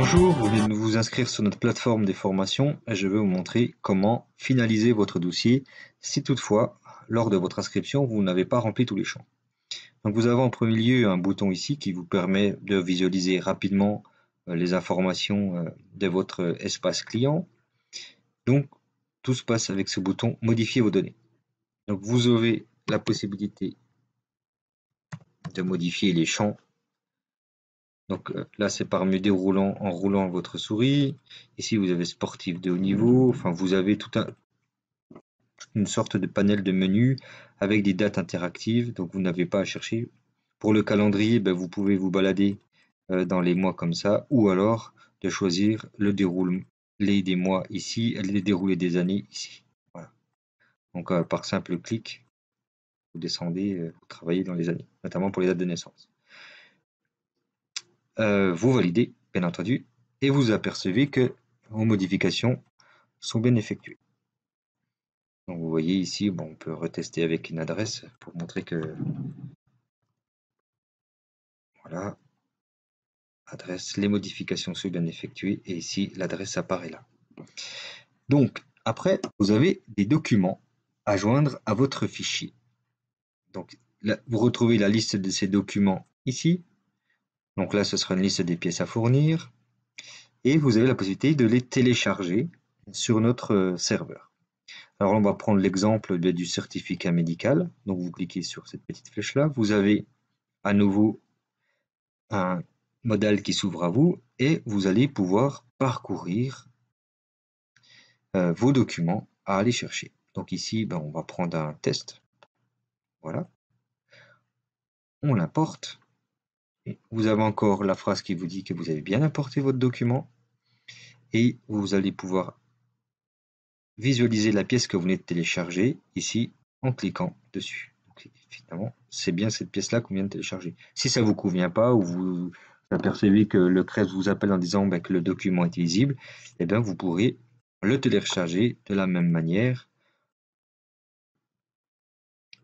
Bonjour, vous venez de vous inscrire sur notre plateforme des formations et je vais vous montrer comment finaliser votre dossier si toutefois, lors de votre inscription, vous n'avez pas rempli tous les champs. Donc vous avez en premier lieu un bouton ici qui vous permet de visualiser rapidement euh, les informations euh, de votre espace client. Donc tout se passe avec ce bouton modifier vos données. Donc vous avez la possibilité de modifier les champs donc euh, là, c'est par mieux déroulant en roulant votre souris. Ici, vous avez sportif de haut niveau. Enfin, vous avez tout une sorte de panel de menus avec des dates interactives. Donc, vous n'avez pas à chercher. Pour le calendrier, ben, vous pouvez vous balader euh, dans les mois comme ça ou alors de choisir le déroulement des mois ici et les déroulés des années ici. Voilà. Donc, euh, par simple clic, vous descendez, vous travaillez dans les années, notamment pour les dates de naissance. Euh, vous validez, bien entendu, et vous apercevez que vos modifications sont bien effectuées. Donc vous voyez ici, on peut retester avec une adresse pour montrer que voilà, adresse, les modifications sont bien effectuées et ici l'adresse apparaît là. Donc après, vous avez des documents à joindre à votre fichier. Donc vous retrouvez la liste de ces documents ici donc là, ce sera une liste des pièces à fournir. Et vous avez la possibilité de les télécharger sur notre euh, serveur. Alors on va prendre l'exemple du certificat médical. Donc vous cliquez sur cette petite flèche-là. Vous avez à nouveau un modal qui s'ouvre à vous et vous allez pouvoir parcourir euh, vos documents à aller chercher. Donc ici, ben, on va prendre un test. Voilà. On l'importe. Vous avez encore la phrase qui vous dit que vous avez bien apporté votre document et vous allez pouvoir visualiser la pièce que vous venez de télécharger ici en cliquant dessus. c'est bien cette pièce-là qu'on vient de télécharger. Si ça ne vous convient pas ou vous apercevez que le CRES vous appelle en disant ben, que le document est lisible, eh bien, vous pourrez le télécharger de la même manière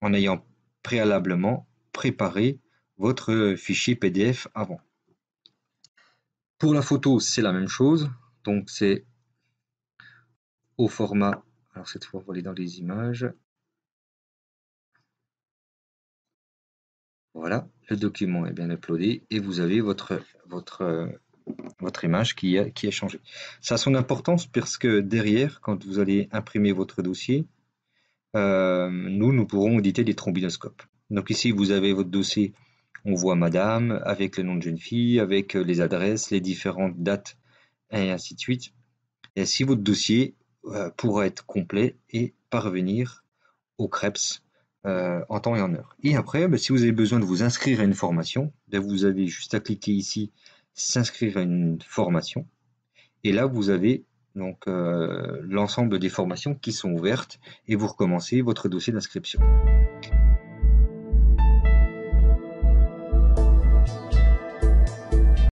en ayant préalablement préparé votre fichier PDF avant. Pour la photo, c'est la même chose. Donc c'est au format, alors cette fois on va aller dans les images. Voilà, le document est bien uploadé et vous avez votre, votre, votre image qui, qui est changée. Ça a son importance parce que derrière, quand vous allez imprimer votre dossier, euh, nous, nous pourrons éditer les trombinoscopes. Donc ici, vous avez votre dossier on voit madame avec le nom de jeune fille, avec euh, les adresses, les différentes dates et ainsi de suite. Et ainsi votre dossier euh, pourra être complet et parvenir au CREPS euh, en temps et en heure. Et après, bah, si vous avez besoin de vous inscrire à une formation, bah, vous avez juste à cliquer ici s'inscrire à une formation. Et là, vous avez donc l'ensemble des formations qui sont ouvertes et vous recommencez votre dossier d'inscription.